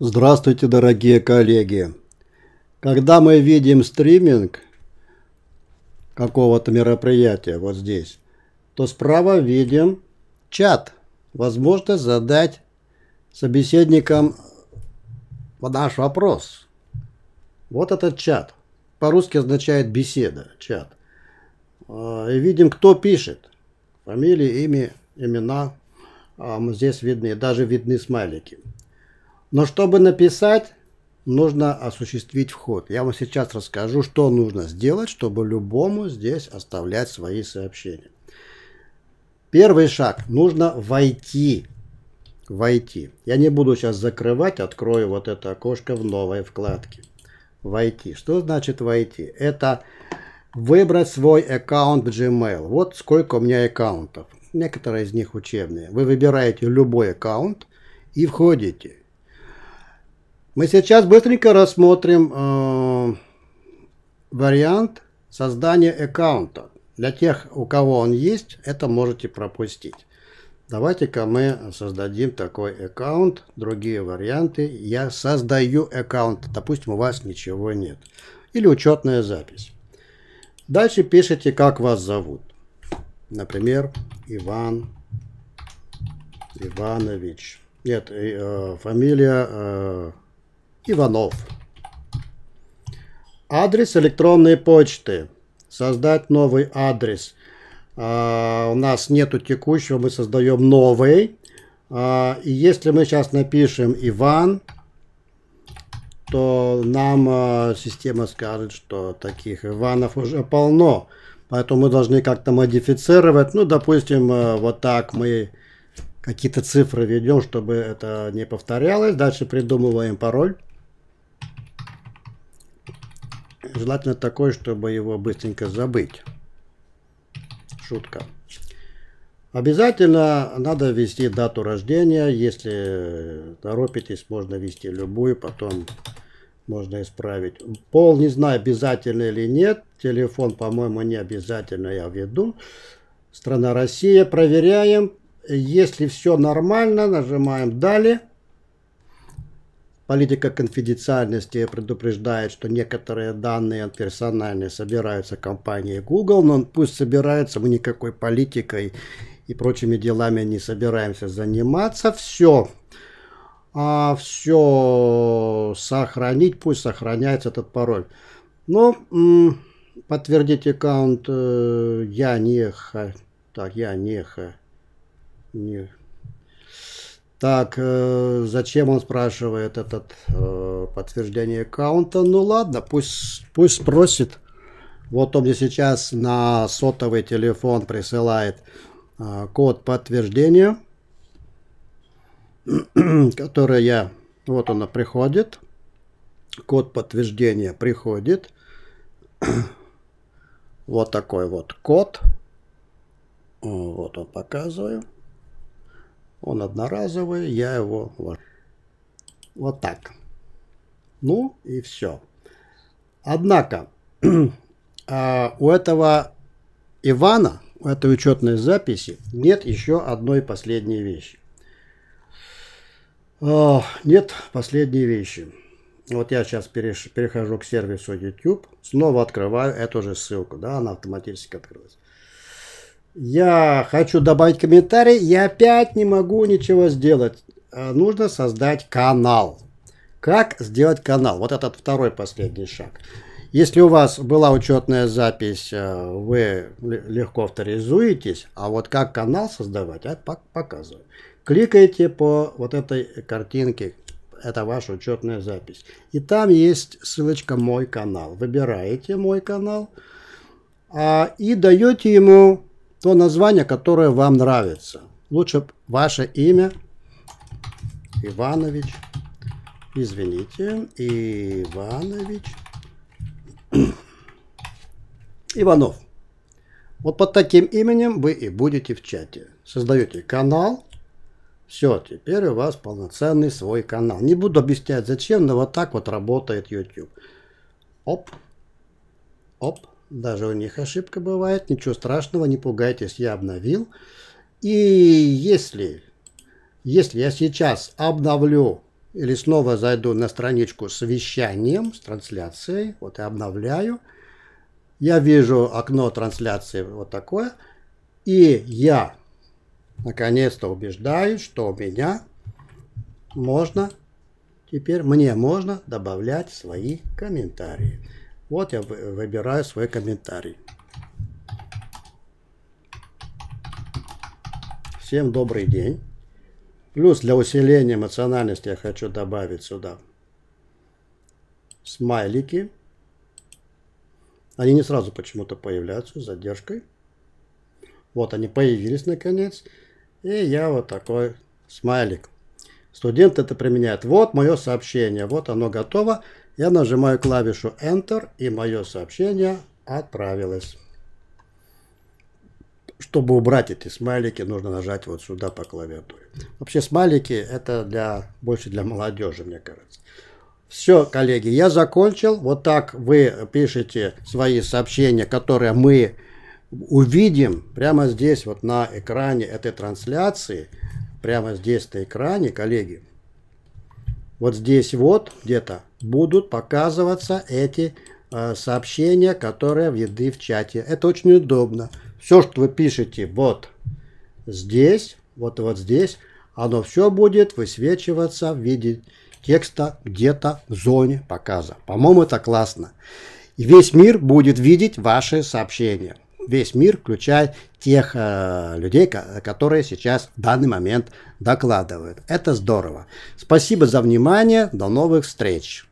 Здравствуйте, дорогие коллеги! Когда мы видим стриминг какого-то мероприятия вот здесь, то справа видим чат. возможно задать собеседникам наш вопрос. Вот этот чат. По-русски означает беседа, чат. А, и видим, кто пишет. Фамилии, имя, имена. А, здесь видны, даже видны смайлики. Но чтобы написать, нужно осуществить вход. Я вам сейчас расскажу, что нужно сделать, чтобы любому здесь оставлять свои сообщения. Первый шаг. Нужно войти. Войти. Я не буду сейчас закрывать, открою вот это окошко в новой вкладке. Войти. Что значит войти? Это выбрать свой аккаунт Gmail. Вот сколько у меня аккаунтов. Некоторые из них учебные. Вы выбираете любой аккаунт и входите. Мы сейчас быстренько рассмотрим э, вариант создания аккаунта. Для тех, у кого он есть, это можете пропустить. Давайте-ка мы создадим такой аккаунт. Другие варианты. Я создаю аккаунт. Допустим, у вас ничего нет. Или учетная запись. Дальше пишите, как вас зовут. Например, Иван Иванович. Нет, э, э фамилия... Э, Иванов. Адрес электронной почты. Создать новый адрес. А, у нас нету текущего, мы создаем новый. А, и если мы сейчас напишем Иван, то нам а, система скажет, что таких Иванов уже полно. Поэтому мы должны как-то модифицировать. Ну, допустим, а, вот так мы какие-то цифры ведем, чтобы это не повторялось. Дальше придумываем пароль. Желательно такой, чтобы его быстренько забыть. Шутка. Обязательно надо ввести дату рождения. Если торопитесь, можно ввести любую, потом можно исправить. Пол не знаю, обязательно или нет. Телефон, по-моему, не обязательно я введу. Страна Россия. Проверяем. Если все нормально, нажимаем «Далее». Политика конфиденциальности предупреждает, что некоторые данные персональные собираются компанией Google, но пусть собираются, мы никакой политикой и прочими делами не собираемся заниматься. Все, а все сохранить, пусть сохраняется этот пароль. Но подтвердить аккаунт э, я не так я не не так, э, зачем он спрашивает этот э, подтверждение аккаунта? Ну ладно, пусть, пусть спросит. Вот он мне сейчас на сотовый телефон присылает э, код подтверждения, который я... Вот она приходит. Код подтверждения приходит. вот такой вот код. Вот он показываю. Он одноразовый, я его вот, вот так. Ну и все. Однако а, у этого Ивана, у этой учетной записи, нет еще одной последней вещи. А, нет последней вещи. Вот я сейчас перехожу к сервису YouTube, снова открываю эту же ссылку, да, она автоматически открылась. Я хочу добавить комментарий. Я опять не могу ничего сделать. А нужно создать канал. Как сделать канал? Вот этот второй последний шаг. Если у вас была учетная запись, э, вы легко авторизуетесь, а вот как канал создавать, я показываю. Кликайте по вот этой картинке, это ваша учетная запись. И там есть ссылочка «Мой канал». Выбираете «Мой канал» а, и даете ему то название, которое вам нравится. Лучше ваше имя Иванович. Извините, Иванович. Иванов. Вот под таким именем вы и будете в чате. Создаете канал. Все, теперь у вас полноценный свой канал. Не буду объяснять зачем, но вот так вот работает YouTube. Оп. Оп. Даже у них ошибка бывает. Ничего страшного, не пугайтесь, я обновил. И если, если я сейчас обновлю или снова зайду на страничку с вещанием, с трансляцией, вот я обновляю, я вижу окно трансляции вот такое, и я наконец-то убеждаюсь, что у меня можно, теперь мне можно добавлять свои комментарии. Вот я выбираю свой комментарий. Всем добрый день. Плюс для усиления эмоциональности я хочу добавить сюда смайлики. Они не сразу почему-то появляются с задержкой. Вот они появились наконец. И я вот такой смайлик. Студент это применяет. Вот мое сообщение. Вот оно готово. Я нажимаю клавишу Enter, и мое сообщение отправилось. Чтобы убрать эти смайлики, нужно нажать вот сюда по клавиатуре. Вообще смайлики это для больше для молодежи, мне кажется. Все, коллеги, я закончил. Вот так вы пишете свои сообщения, которые мы увидим прямо здесь, вот на экране этой трансляции. Прямо здесь на экране, коллеги вот здесь вот где-то будут показываться эти э, сообщения, которые видны в чате. Это очень удобно. Все, что вы пишете вот здесь, вот вот здесь, оно все будет высвечиваться в виде текста где-то в зоне показа. По-моему, это классно. И весь мир будет видеть ваши сообщения весь мир, включая тех э, людей, которые сейчас в данный момент докладывают. Это здорово. Спасибо за внимание. До новых встреч.